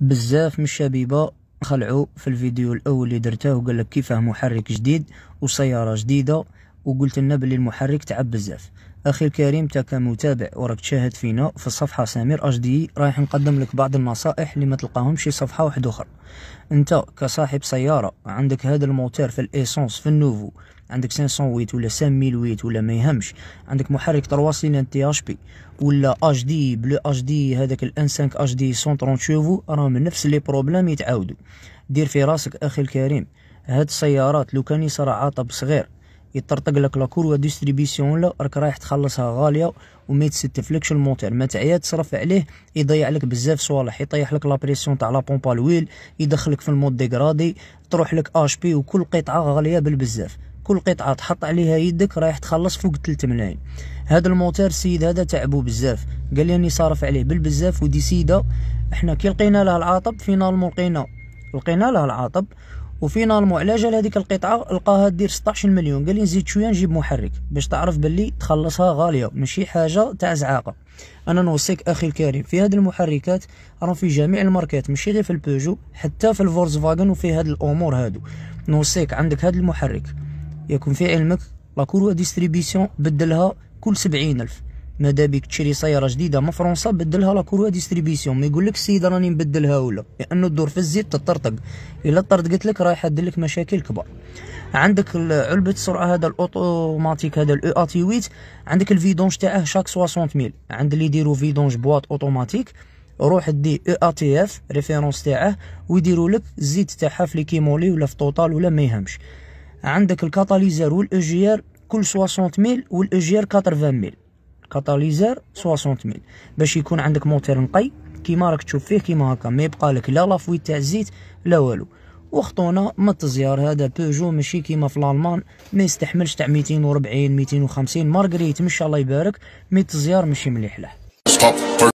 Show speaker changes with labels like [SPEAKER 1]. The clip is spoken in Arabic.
[SPEAKER 1] بزاف من الشبيبه خلعوا في الفيديو الاول اللي درته وقال لك كيفاه محرك جديد وسياره جديده وقلت لنا باللي المحرك تعب بزاف اخي الكريم تا كمتابع وراك تشاهد فينا في الصفحه سمير اش دي رايح نقدم لك بعض النصائح اللي ما تلقاهمش في صفحه واحده اخرى انت كصاحب سياره عندك هذا الموتور في الايسونس في النوفو عندك ويت ولا ويت ولا ما يهمش عندك محرك 3 سيلين تي اش بي ولا اش دي بلو اش دي هذاك الان 5 اش دي 130 شوفو راه من نفس لي بروبلام يتعاودوا دير في راسك اخي الكريم هاد السيارات لو كان يصرع عطب صغير يطرطق لك لاكور ديستريبيسيون لا راك رايح تخلصها غاليه وما تستفلكش الموتور ما تعيا تصرف عليه يضيع لك بزاف صوالح يطيح لك لابريسيون تاع لا بومبا الويل يدخلك في المود ديغرادي تروح لك اش بي وكل قطعه غاليه بالبزاف كل قطعه تحط عليها يدك رايح تخلص فوق 3 ملايين هذا الموتور السيد هذا تعبو بزاف قال لي اني صارف عليه بالبزاف سيدة احنا كي لقينا له العاطب فينالمو لقينا لقينا له العاطب وفينالمو على جال هذيك القطعه لقاها دير 16 مليون قال لي نزيد شويه نجيب محرك باش تعرف باللي تخلصها غاليه ماشي حاجه تاع زعاقه انا نوصيك اخي الكريم في هذه المحركات راهم في جميع الماركات ماشي غير في البيجو حتى في الفولكس فاغن وفي هذه الامور هادو نوصيك عندك هذا المحرك يكون في علمك لاكورو ديستريبيسيون بدلها كل سبعين ألف ماذا بيك تشري سيارة جديدة ما فرنسا بدلها لاكورو ديستريبيسيون ما يقولك السيد راني نبدلها ولا لأنه الدور في الزيت تطرطق إلا طرطقت لك رايح لك مشاكل كبار عندك علبة السرعة هذا الاوتوماتيك هذا الاو تي 8 عندك الفيدونج تاعه شاك سواسونت ميل عند اللي يديروا فيدونج بواط اوتوماتيك روح دي او تي اف ريفيرونس تاعه ويديروا لك الزيت تاعها في ليكيمولي كيمولي ولا في طوطال ولا ما يهمش عندك الكاتاليزر والاجيار كل 60 ميل والاجيار 80 ميل كاتاليزر 60 ميل باش يكون عندك موتور نقي كيما راك تشوف فيه كيما هكا ما يبقى لك لا لافويت تاع الزيت لا والو وخطونا من التزيار هذا بيجو ماشي كيما في الالمان ما يستحملش تاع 240 250 مارغريت ما شاء الله يبارك مي التزيار ماشي مليح له